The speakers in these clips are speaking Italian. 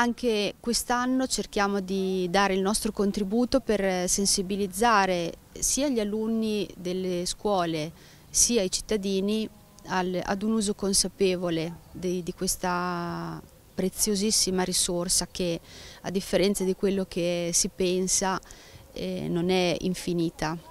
Anche quest'anno cerchiamo di dare il nostro contributo per sensibilizzare sia gli alunni delle scuole sia i cittadini al, ad un uso consapevole di, di questa preziosissima risorsa che a differenza di quello che si pensa eh, non è infinita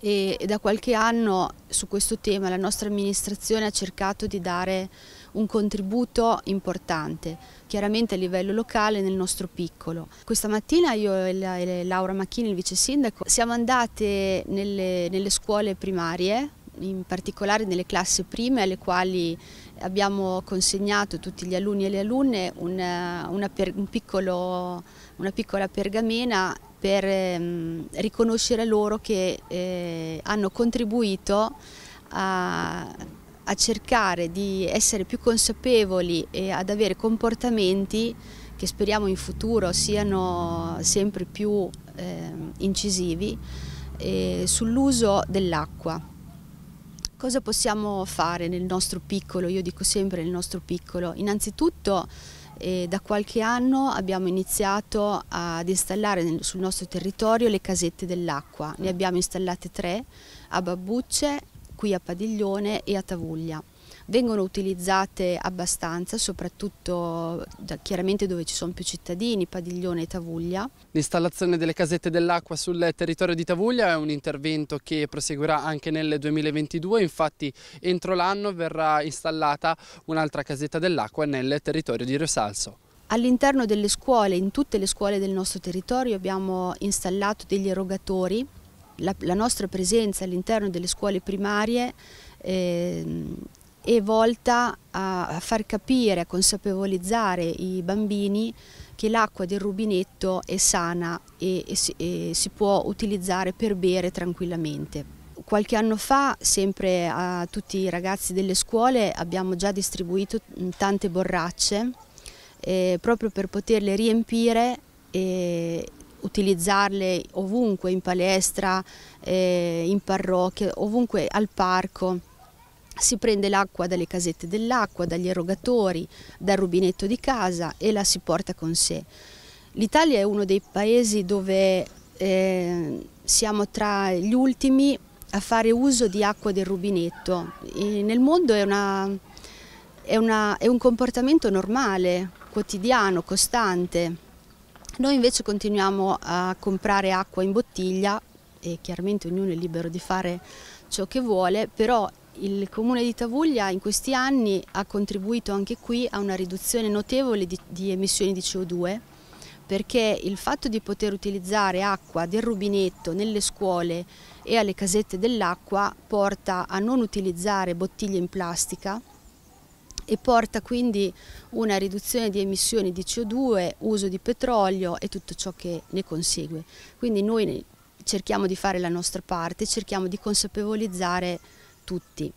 e, da qualche anno su questo tema la nostra amministrazione ha cercato di dare un contributo importante, chiaramente a livello locale nel nostro piccolo. Questa mattina io e Laura Macchini, il vice sindaco, siamo andate nelle, nelle scuole primarie in particolare nelle classi prime alle quali abbiamo consegnato tutti gli alunni e le alunne una, una, per, un piccolo, una piccola pergamena per ehm, riconoscere loro che eh, hanno contribuito a, a, cercare di essere più consapevoli e ad avere comportamenti che speriamo in futuro siano sempre più ehm, incisivi eh, sull'uso dell'acqua. Cosa possiamo fare nel nostro piccolo? Io dico sempre nel nostro piccolo. Innanzitutto e da qualche anno abbiamo iniziato ad installare nel, sul nostro territorio le casette dell'acqua. Ne mm. abbiamo installate tre a Babbucce, qui a Padiglione e a Tavuglia vengono utilizzate abbastanza, soprattutto da, chiaramente dove ci sono più cittadini, Padiglione e Tavuglia. L'installazione delle casette dell'acqua sul territorio di Tavuglia è un intervento che proseguirà anche nel 2022, infatti entro l'anno verrà installata un'altra casetta dell'acqua nel territorio di Rosalso. All'interno delle scuole, in tutte le scuole del nostro territorio abbiamo installato degli erogatori. La, la nostra presenza all'interno delle scuole primarie eh, è volta a far capire, a consapevolizzare i bambini che l'acqua del rubinetto è sana e, e, si, e si può utilizzare per bere tranquillamente qualche anno fa, sempre a tutti i ragazzi delle scuole, abbiamo già distribuito tante borracce eh, proprio per poterle riempire e utilizzarle ovunque, in palestra, eh, in parrocchia, ovunque al parco si prende l'acqua dalle casette dell'acqua, dagli erogatori, dal rubinetto di casa e la si porta con sé. L'Italia è uno dei paesi dove eh, siamo tra gli ultimi a fare uso di acqua del rubinetto. E nel mondo è, una, è, una, è un comportamento normale, quotidiano, costante. Noi invece continuiamo a comprare acqua in bottiglia e chiaramente ognuno è libero di fare ciò che vuole, però il comune di Tavuglia in questi anni ha contribuito anche qui a una riduzione notevole di, di emissioni di CO2 perché il fatto di poter utilizzare acqua del rubinetto nelle scuole e alle casette dell'acqua porta a non utilizzare bottiglie in plastica e porta quindi una riduzione di emissioni di CO2, uso di petrolio e tutto ciò che ne consegue. Quindi noi cerchiamo di fare la nostra parte, cerchiamo di consapevolizzare tutti.